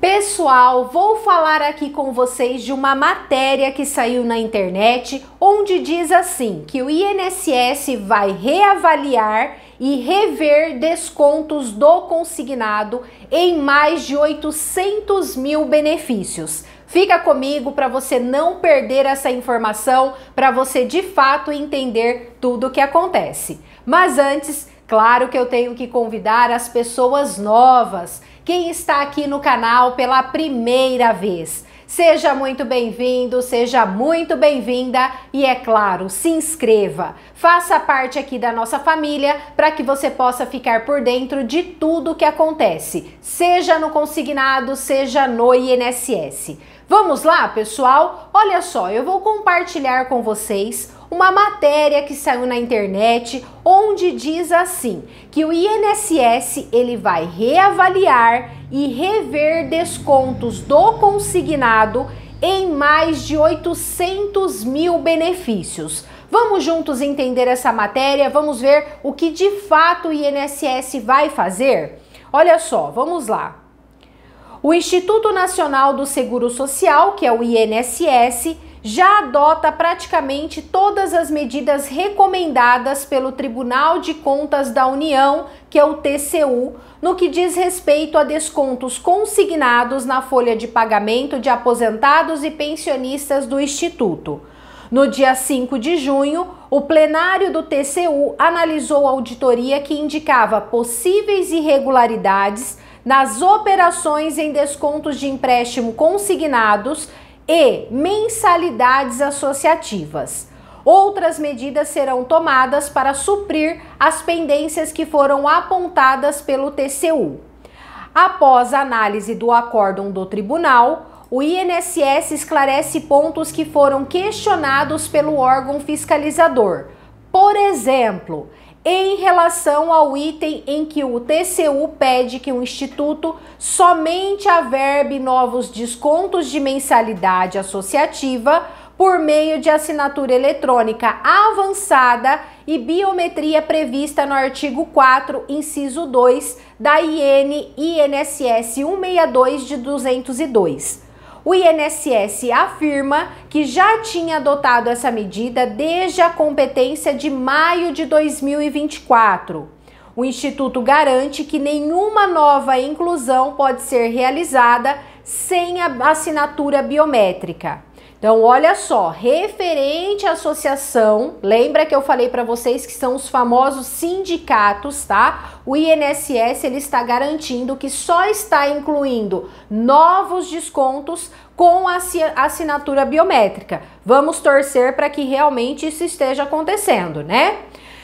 Pessoal, vou falar aqui com vocês de uma matéria que saiu na internet onde diz assim que o INSS vai reavaliar e rever descontos do consignado em mais de 800 mil benefícios. Fica comigo para você não perder essa informação, para você de fato entender tudo o que acontece. Mas antes, claro que eu tenho que convidar as pessoas novas quem está aqui no canal pela primeira vez. Seja muito bem-vindo, seja muito bem-vinda e é claro, se inscreva. Faça parte aqui da nossa família para que você possa ficar por dentro de tudo o que acontece, seja no consignado, seja no INSS. Vamos lá, pessoal? Olha só, eu vou compartilhar com vocês uma matéria que saiu na internet onde diz assim que o INSS ele vai reavaliar e rever descontos do consignado em mais de 800 mil benefícios. Vamos juntos entender essa matéria, vamos ver o que de fato o INSS vai fazer? Olha só, vamos lá. O Instituto Nacional do Seguro Social, que é o INSS, já adota praticamente todas as medidas recomendadas pelo Tribunal de Contas da União, que é o TCU, no que diz respeito a descontos consignados na folha de pagamento de aposentados e pensionistas do Instituto. No dia 5 de junho, o plenário do TCU analisou a auditoria que indicava possíveis irregularidades nas operações em descontos de empréstimo consignados e mensalidades associativas. Outras medidas serão tomadas para suprir as pendências que foram apontadas pelo TCU. Após a análise do acórdão do tribunal, o INSS esclarece pontos que foram questionados pelo órgão fiscalizador. Por exemplo, em relação ao item em que o TCU pede que o Instituto somente averbe novos descontos de mensalidade associativa por meio de assinatura eletrônica avançada e biometria prevista no artigo 4, inciso 2 da IN INSS 162 de 202. O INSS afirma que já tinha adotado essa medida desde a competência de maio de 2024. O Instituto garante que nenhuma nova inclusão pode ser realizada sem a assinatura biométrica. Então, olha só, referente à associação, lembra que eu falei para vocês que são os famosos sindicatos, tá? O INSS ele está garantindo que só está incluindo novos descontos com a assinatura biométrica. Vamos torcer para que realmente isso esteja acontecendo, né?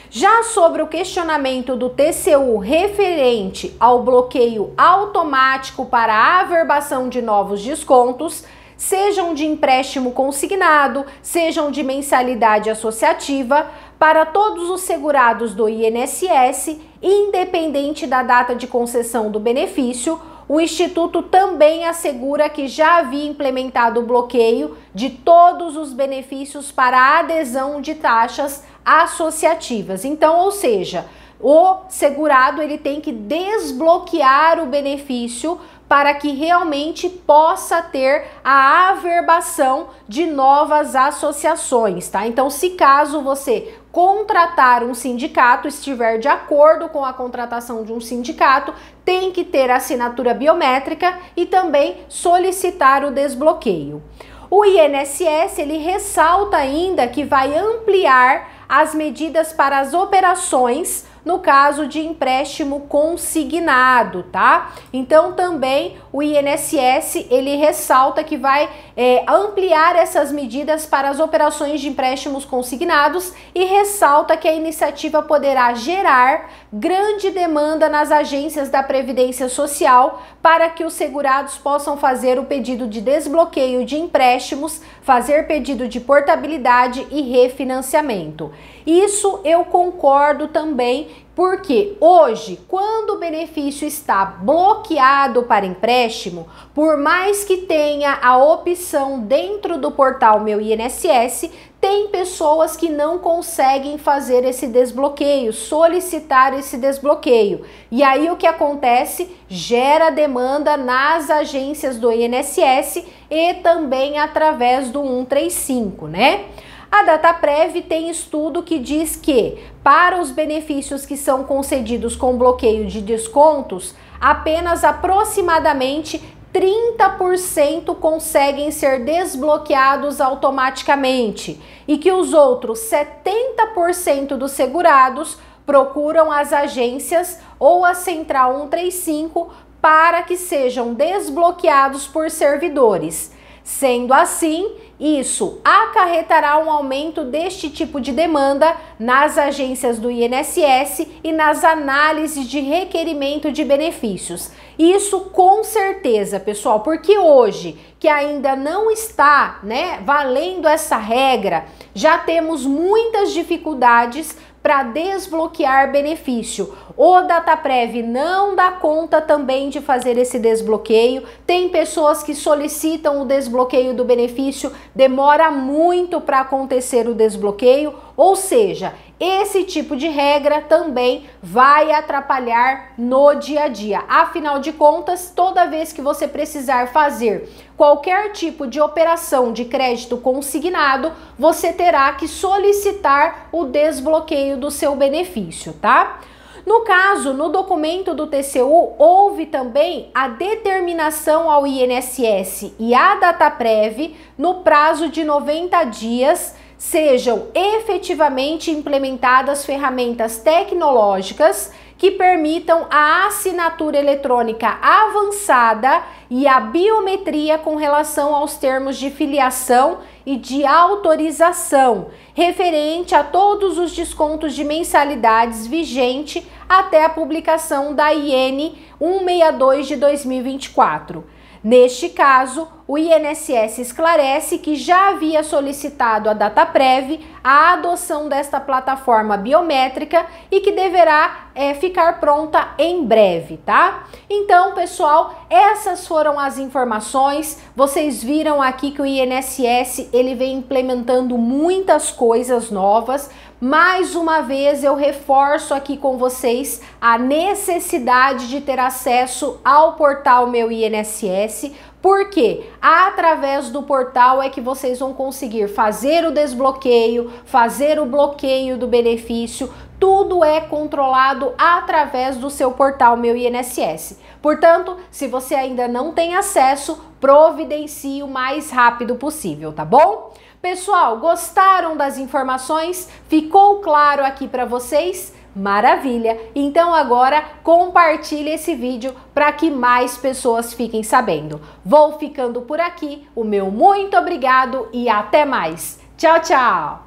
Já sobre o questionamento do TCU referente ao bloqueio automático para a averbação de novos descontos, sejam de empréstimo consignado, sejam de mensalidade associativa, para todos os segurados do INSS, independente da data de concessão do benefício, o Instituto também assegura que já havia implementado o bloqueio de todos os benefícios para adesão de taxas associativas. Então, ou seja, o segurado ele tem que desbloquear o benefício para que realmente possa ter a averbação de novas associações, tá? Então, se caso você contratar um sindicato, estiver de acordo com a contratação de um sindicato, tem que ter assinatura biométrica e também solicitar o desbloqueio. O INSS ele ressalta ainda que vai ampliar as medidas para as operações no caso de empréstimo consignado, tá? Então também o INSS ele ressalta que vai é, ampliar essas medidas para as operações de empréstimos consignados e ressalta que a iniciativa poderá gerar grande demanda nas agências da Previdência Social para que os segurados possam fazer o pedido de desbloqueio de empréstimos, fazer pedido de portabilidade e refinanciamento. Isso eu concordo também porque hoje, quando o benefício está bloqueado para empréstimo, por mais que tenha a opção dentro do portal Meu INSS, tem pessoas que não conseguem fazer esse desbloqueio, solicitar esse desbloqueio. E aí o que acontece? Gera demanda nas agências do INSS e também através do 135, né? A Dataprev tem estudo que diz que, para os benefícios que são concedidos com bloqueio de descontos, apenas aproximadamente 30% conseguem ser desbloqueados automaticamente e que os outros 70% dos segurados procuram as agências ou a Central 135 para que sejam desbloqueados por servidores. Sendo assim, isso acarretará um aumento deste tipo de demanda nas agências do INSS e nas análises de requerimento de benefícios. Isso com certeza, pessoal, porque hoje que ainda não está, né, valendo essa regra, já temos muitas dificuldades para desbloquear benefício. O DataPrev não dá conta também de fazer esse desbloqueio. Tem pessoas que solicitam o desbloqueio do benefício, demora muito para acontecer o desbloqueio. Ou seja, esse tipo de regra também vai atrapalhar no dia a dia. Afinal de contas, toda vez que você precisar fazer qualquer tipo de operação de crédito consignado, você terá que solicitar o desbloqueio do seu benefício, tá? No caso, no documento do TCU, houve também a determinação ao INSS e à DataPrev no prazo de 90 dias sejam efetivamente implementadas ferramentas tecnológicas que permitam a assinatura eletrônica avançada e a biometria com relação aos termos de filiação e de autorização, referente a todos os descontos de mensalidades vigente até a publicação da IN 162 de 2024. Neste caso, o INSS esclarece que já havia solicitado à Dataprev a adoção desta plataforma biométrica e que deverá é, ficar pronta em breve, tá? Então, pessoal, essas foram as informações. Vocês viram aqui que o INSS ele vem implementando muitas coisas novas. Mais uma vez eu reforço aqui com vocês a necessidade de ter acesso ao portal Meu INSS porque através do portal é que vocês vão conseguir fazer o desbloqueio, fazer o bloqueio do benefício, tudo é controlado através do seu portal Meu INSS. Portanto, se você ainda não tem acesso, providencie o mais rápido possível, tá bom? Pessoal, gostaram das informações? Ficou claro aqui para vocês? Maravilha! Então agora compartilhe esse vídeo para que mais pessoas fiquem sabendo. Vou ficando por aqui. O meu muito obrigado e até mais. Tchau, tchau!